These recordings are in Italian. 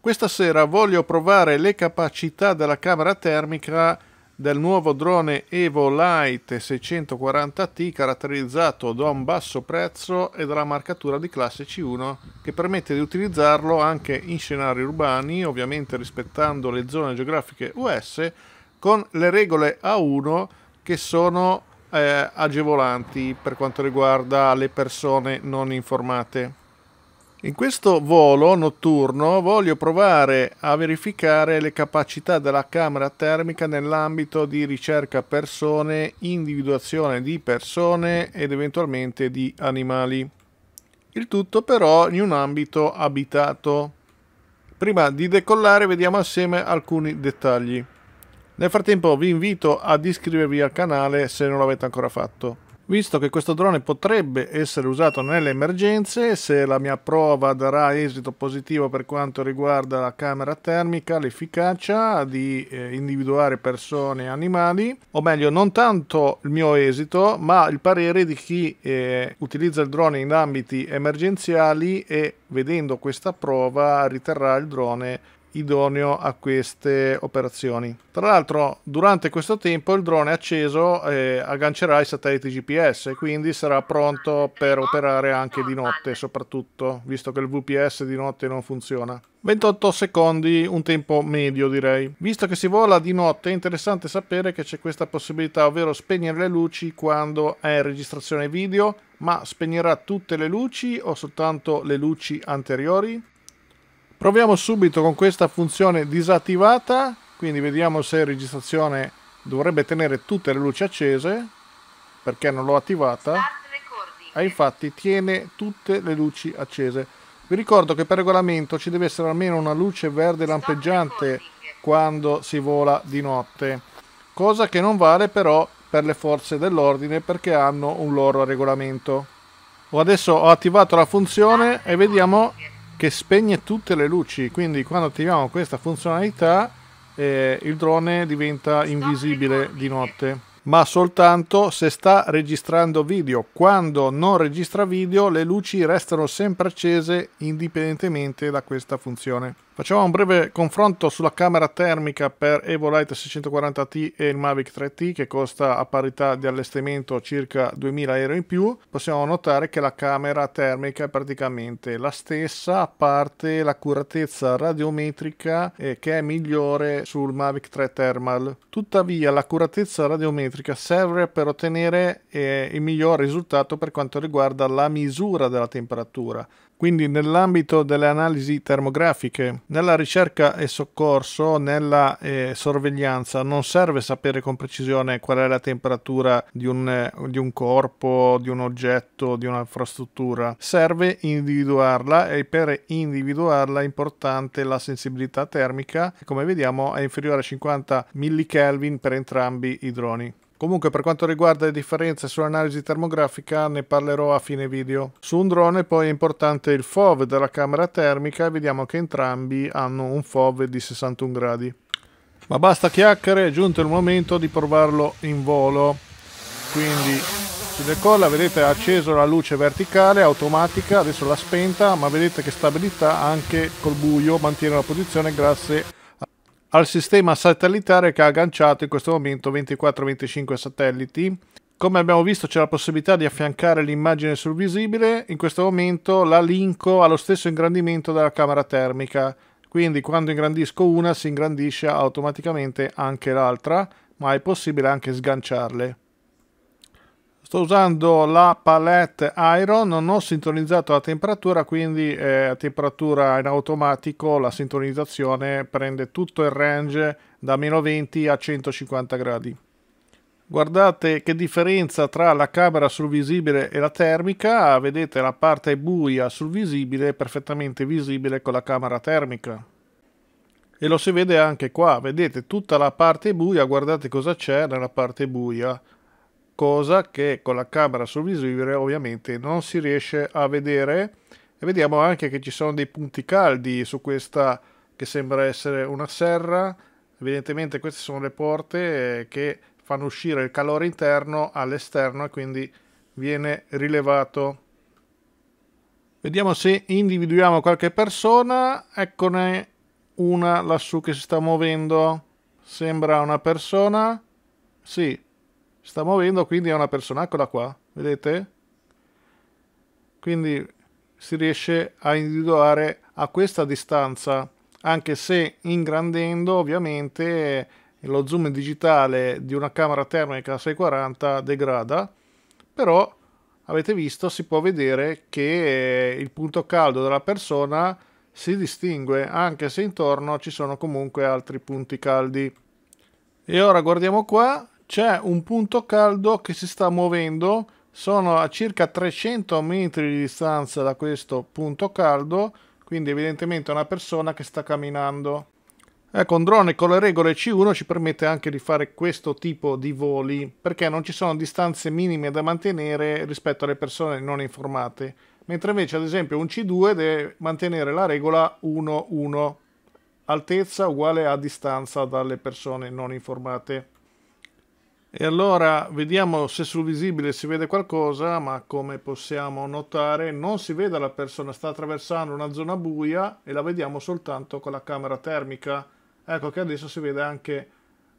Questa sera voglio provare le capacità della camera termica del nuovo drone Evo Lite 640T caratterizzato da un basso prezzo e dalla marcatura di classe C1 che permette di utilizzarlo anche in scenari urbani, ovviamente rispettando le zone geografiche US, con le regole A1 che sono eh, agevolanti per quanto riguarda le persone non informate. In questo volo notturno voglio provare a verificare le capacità della camera termica nell'ambito di ricerca persone, individuazione di persone ed eventualmente di animali. Il tutto però in un ambito abitato. Prima di decollare vediamo assieme alcuni dettagli. Nel frattempo vi invito ad iscrivervi al canale se non l'avete ancora fatto visto che questo drone potrebbe essere usato nelle emergenze, se la mia prova darà esito positivo per quanto riguarda la camera termica, l'efficacia di eh, individuare persone e animali, o meglio non tanto il mio esito, ma il parere di chi eh, utilizza il drone in ambiti emergenziali e vedendo questa prova riterrà il drone idoneo a queste operazioni. Tra l'altro durante questo tempo il drone acceso eh, aggancerà i satelliti GPS quindi sarà pronto per operare anche di notte soprattutto visto che il VPS di notte non funziona. 28 secondi, un tempo medio direi. Visto che si vola di notte è interessante sapere che c'è questa possibilità, ovvero spegnere le luci quando è registrazione video, ma spegnerà tutte le luci o soltanto le luci anteriori? Proviamo subito con questa funzione disattivata, quindi vediamo se registrazione dovrebbe tenere tutte le luci accese, perché non l'ho attivata. E ah, infatti tiene tutte le luci accese. Vi ricordo che per regolamento ci deve essere almeno una luce verde lampeggiante quando si vola di notte, cosa che non vale però per le forze dell'ordine perché hanno un loro regolamento. adesso ho attivato la funzione e vediamo che spegne tutte le luci, quindi quando attiviamo questa funzionalità eh, il drone diventa invisibile di notte ma soltanto se sta registrando video. Quando non registra video le luci restano sempre accese indipendentemente da questa funzione. Facciamo un breve confronto sulla camera termica per Evolite 640T e il Mavic 3T che costa a parità di allestimento circa 2000 euro in più. Possiamo notare che la camera termica è praticamente la stessa a parte l'accuratezza radiometrica eh, che è migliore sul Mavic 3 Thermal. Tuttavia l'accuratezza radiometrica serve per ottenere eh, il miglior risultato per quanto riguarda la misura della temperatura quindi nell'ambito delle analisi termografiche, nella ricerca e soccorso, nella eh, sorveglianza non serve sapere con precisione qual è la temperatura di un, eh, di un corpo, di un oggetto, di un'infrastruttura, serve individuarla e per individuarla è importante la sensibilità termica, che come vediamo è inferiore a 50 mK per entrambi i droni. Comunque per quanto riguarda le differenze sull'analisi termografica ne parlerò a fine video. Su un drone poi è importante il FOV della camera termica e vediamo che entrambi hanno un FOV di 61 gradi. Ma basta chiacchiere, è giunto il momento di provarlo in volo. Quindi si decolla, vedete ha acceso la luce verticale, automatica, adesso l'ha spenta, ma vedete che stabilità anche col buio, mantiene la posizione grazie a al sistema satellitare che ha agganciato in questo momento 24-25 satelliti. Come abbiamo visto c'è la possibilità di affiancare l'immagine sul visibile, in questo momento la linko allo stesso ingrandimento della camera termica, quindi quando ingrandisco una si ingrandisce automaticamente anche l'altra, ma è possibile anche sganciarle. Sto usando la palette Iron, non ho sintonizzato la temperatura, quindi eh, a temperatura in automatico la sintonizzazione prende tutto il range da meno 20 a 150 gradi. Guardate che differenza tra la camera sul visibile e la termica, vedete la parte buia sul visibile è perfettamente visibile con la camera termica. E lo si vede anche qua, vedete tutta la parte buia, guardate cosa c'è nella parte buia cosa che con la camera sul visibile ovviamente non si riesce a vedere e vediamo anche che ci sono dei punti caldi su questa che sembra essere una serra evidentemente queste sono le porte eh, che fanno uscire il calore interno all'esterno e quindi viene rilevato vediamo se individuiamo qualche persona eccone una lassù che si sta muovendo sembra una persona sì sta muovendo quindi è una persona, eccola qua vedete quindi si riesce a individuare a questa distanza anche se ingrandendo ovviamente lo zoom digitale di una camera termica 640 degrada però avete visto si può vedere che il punto caldo della persona si distingue anche se intorno ci sono comunque altri punti caldi e ora guardiamo qua c'è un punto caldo che si sta muovendo, sono a circa 300 metri di distanza da questo punto caldo, quindi evidentemente è una persona che sta camminando. Ecco, un drone con le regole C1 ci permette anche di fare questo tipo di voli, perché non ci sono distanze minime da mantenere rispetto alle persone non informate, mentre invece ad esempio un C2 deve mantenere la regola 1-1, altezza uguale a distanza dalle persone non informate. E allora vediamo se sul visibile si vede qualcosa, ma come possiamo notare non si vede la persona, sta attraversando una zona buia e la vediamo soltanto con la camera termica. Ecco che adesso si vede anche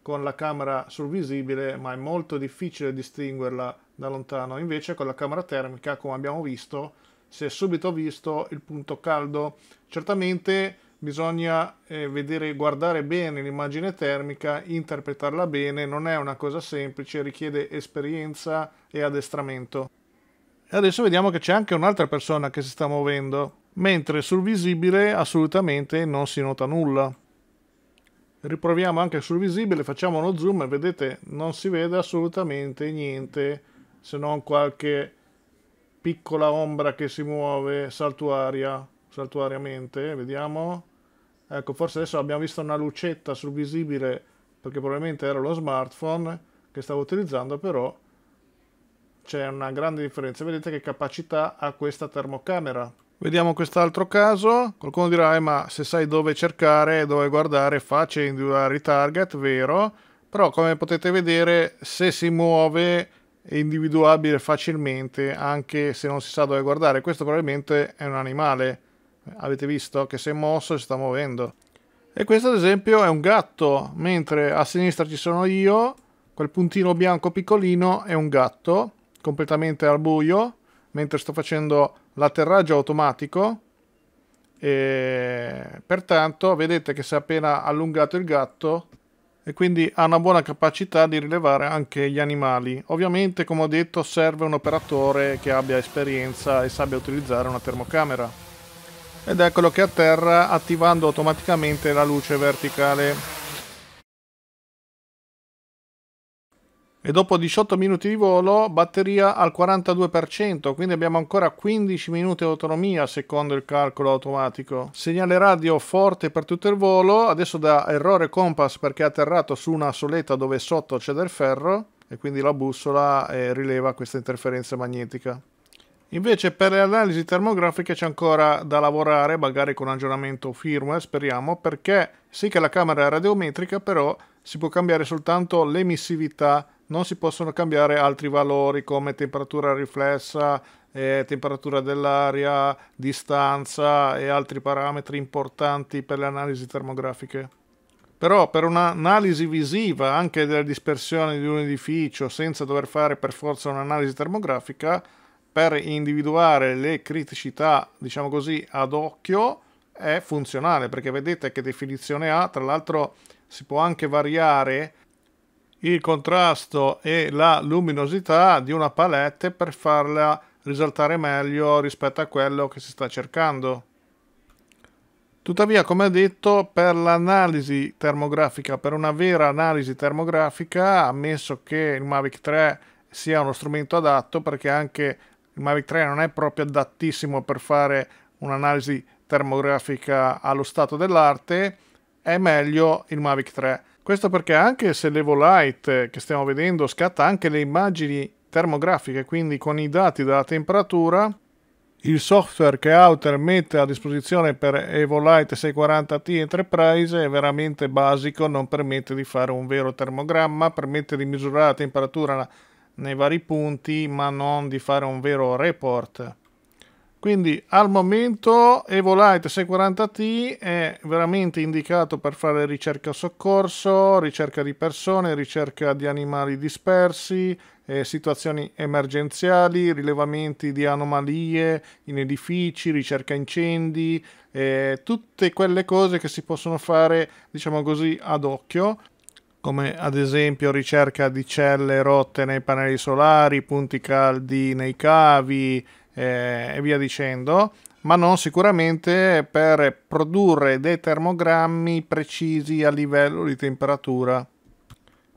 con la camera sul visibile, ma è molto difficile distinguerla da lontano. Invece con la camera termica, come abbiamo visto, si è subito visto il punto caldo. Certamente bisogna eh, vedere, guardare bene l'immagine termica, interpretarla bene, non è una cosa semplice, richiede esperienza e addestramento. E adesso vediamo che c'è anche un'altra persona che si sta muovendo, mentre sul visibile assolutamente non si nota nulla. Riproviamo anche sul visibile, facciamo uno zoom e vedete non si vede assolutamente niente se non qualche piccola ombra che si muove saltuaria, saltuariamente, vediamo Ecco, forse adesso abbiamo visto una lucetta sul visibile perché probabilmente era lo smartphone che stavo utilizzando, però c'è una grande differenza. Vedete che capacità ha questa termocamera. Vediamo quest'altro caso. Qualcuno dirà, eh, ma se sai dove cercare, dove guardare, è facile individuare i target, vero? Però come potete vedere, se si muove è individuabile facilmente, anche se non si sa dove guardare. Questo probabilmente è un animale Avete visto che si è mosso e si sta muovendo. E questo ad esempio è un gatto, mentre a sinistra ci sono io, quel puntino bianco piccolino è un gatto, completamente al buio, mentre sto facendo l'atterraggio automatico. E pertanto vedete che si è appena allungato il gatto e quindi ha una buona capacità di rilevare anche gli animali. Ovviamente, come ho detto, serve un operatore che abbia esperienza e sappia utilizzare una termocamera ed eccolo che atterra attivando automaticamente la luce verticale. E dopo 18 minuti di volo batteria al 42%, quindi abbiamo ancora 15 minuti di autonomia secondo il calcolo automatico. Segnale radio forte per tutto il volo, adesso da errore compass perché è atterrato su una soletta dove sotto c'è del ferro e quindi la bussola eh, rileva questa interferenza magnetica. Invece per le analisi termografiche c'è ancora da lavorare, magari con aggiornamento firmware, speriamo, perché sì che la camera è radiometrica, però si può cambiare soltanto l'emissività, non si possono cambiare altri valori come temperatura riflessa, eh, temperatura dell'aria, distanza e altri parametri importanti per le analisi termografiche. Però per un'analisi visiva anche della dispersione di un edificio senza dover fare per forza un'analisi termografica, per individuare le criticità, diciamo così, ad occhio è funzionale perché vedete che definizione ha, tra l'altro si può anche variare il contrasto e la luminosità di una palette per farla risaltare meglio rispetto a quello che si sta cercando. Tuttavia, come detto, per l'analisi termografica, per una vera analisi termografica, ammesso che il Mavic 3 sia uno strumento adatto perché anche il Mavic 3 non è proprio adattissimo per fare un'analisi termografica allo stato dell'arte, è meglio il Mavic 3. Questo perché anche se l'Evolite che stiamo vedendo scatta anche le immagini termografiche, quindi con i dati della temperatura, il software che Outer mette a disposizione per Evolite 640T Enterprise è veramente basico, non permette di fare un vero termogramma, permette di misurare la temperatura nei vari punti ma non di fare un vero report quindi al momento Evolite 640T è veramente indicato per fare ricerca soccorso, ricerca di persone, ricerca di animali dispersi, eh, situazioni emergenziali, rilevamenti di anomalie in edifici, ricerca incendi, eh, tutte quelle cose che si possono fare, diciamo così, ad occhio come ad esempio ricerca di celle rotte nei pannelli solari, punti caldi nei cavi eh, e via dicendo, ma non sicuramente per produrre dei termogrammi precisi a livello di temperatura.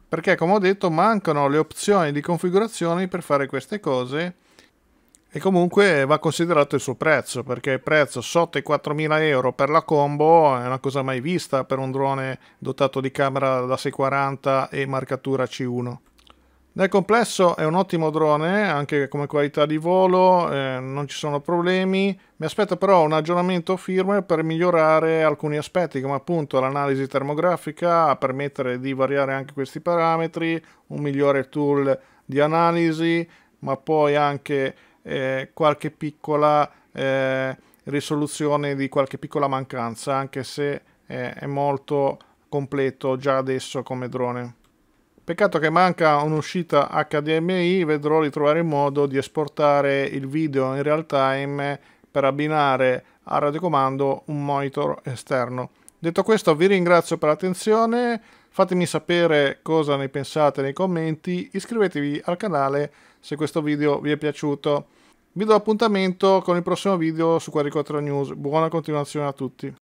Perché come ho detto mancano le opzioni di configurazione per fare queste cose e comunque va considerato il suo prezzo, perché il prezzo sotto i 4.000 euro per la combo è una cosa mai vista per un drone dotato di camera da 640 e marcatura C1. Nel complesso è un ottimo drone, anche come qualità di volo, eh, non ci sono problemi. Mi aspetto però un aggiornamento firmware per migliorare alcuni aspetti, come appunto l'analisi termografica, permettere di variare anche questi parametri, un migliore tool di analisi, ma poi anche eh, qualche piccola eh, risoluzione di qualche piccola mancanza, anche se eh, è molto completo già adesso come drone. Peccato che manca un'uscita HDMI, vedrò di trovare il modo di esportare il video in real time per abbinare al radiocomando un monitor esterno. Detto questo vi ringrazio per l'attenzione, fatemi sapere cosa ne pensate nei commenti, iscrivetevi al canale se questo video vi è piaciuto. Vi do appuntamento con il prossimo video su Quadricotra News. Buona continuazione a tutti.